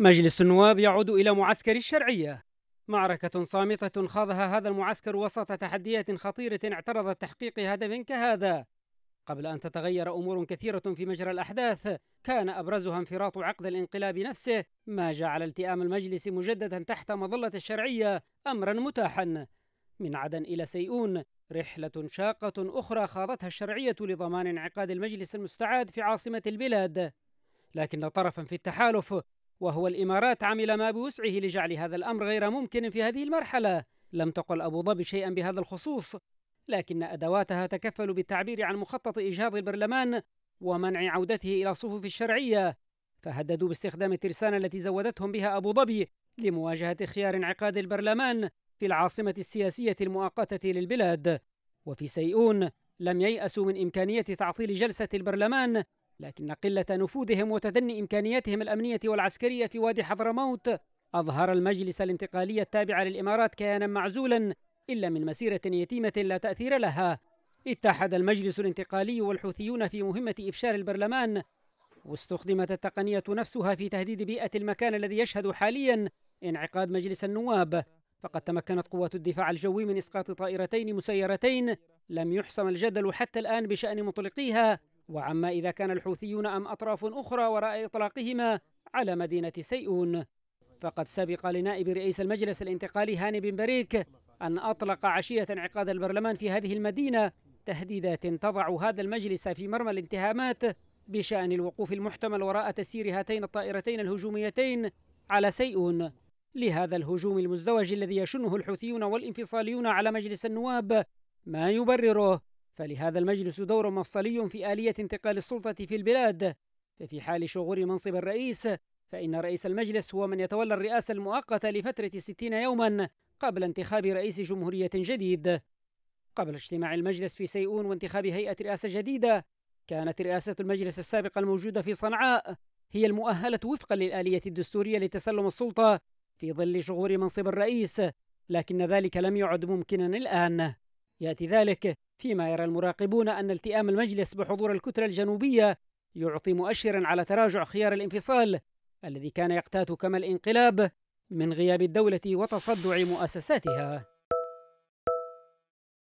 مجلس النواب يعود إلى معسكر الشرعية معركة صامتة خاضها هذا المعسكر وسط تحديات خطيرة اعترضت تحقيق هدف كهذا قبل أن تتغير أمور كثيرة في مجرى الأحداث كان أبرزها انفراط عقد الانقلاب نفسه ما جعل التئام المجلس مجددا تحت مظلة الشرعية أمرا متاحا من عدن إلى سيئون رحلة شاقة أخرى خاضتها الشرعية لضمان انعقاد المجلس المستعاد في عاصمة البلاد لكن طرفا في التحالف وهو الإمارات عمل ما بوسعه لجعل هذا الأمر غير ممكن في هذه المرحلة لم تقل أبو ظبي شيئا بهذا الخصوص لكن أدواتها تكفلوا بالتعبير عن مخطط إجهاض البرلمان ومنع عودته إلى الصفوف الشرعية فهددوا باستخدام الترسانة التي زودتهم بها أبو ظبي لمواجهة خيار انعقاد البرلمان في العاصمة السياسية المؤقتة للبلاد وفي سيئون لم ييأسوا من إمكانية تعطيل جلسة البرلمان لكن قلة نفوذهم وتدني إمكانياتهم الأمنية والعسكرية في وادي حضرموت أظهر المجلس الانتقالي التابع للإمارات كيانا معزولا إلا من مسيرة يتيمة لا تأثير لها اتحد المجلس الانتقالي والحوثيون في مهمة إفشار البرلمان واستخدمت التقنية نفسها في تهديد بيئة المكان الذي يشهد حاليا انعقاد مجلس النواب فقد تمكنت قوات الدفاع الجوي من إسقاط طائرتين مسيرتين لم يحسم الجدل حتى الآن بشأن مطلقيها وعما إذا كان الحوثيون أم أطراف أخرى وراء إطلاقهما على مدينة سيئون فقد سبق لنائب رئيس المجلس الانتقالي هاني بن بريك أن أطلق عشية انعقاد البرلمان في هذه المدينة تهديدات تضع هذا المجلس في مرمى الانتهامات بشأن الوقوف المحتمل وراء تسيير هاتين الطائرتين الهجوميتين على سيئون لهذا الهجوم المزدوج الذي يشنه الحوثيون والانفصاليون على مجلس النواب ما يبرره فلهذا المجلس دور مفصلي في آلية انتقال السلطة في البلاد ففي حال شغور منصب الرئيس فإن رئيس المجلس هو من يتولى الرئاسة المؤقتة لفترة 60 يوما قبل انتخاب رئيس جمهورية جديد قبل اجتماع المجلس في سيئون وانتخاب هيئة رئاسة جديدة كانت رئاسة المجلس السابقة الموجودة في صنعاء هي المؤهلة وفقا للآلية الدستورية لتسلم السلطة في ظل شغور منصب الرئيس لكن ذلك لم يعد ممكنا الآن ياتي ذلك فيما يرى المراقبون ان التئام المجلس بحضور الكتله الجنوبيه يعطي مؤشرا على تراجع خيار الانفصال الذي كان يقتات كما الانقلاب من غياب الدوله وتصدع مؤسساتها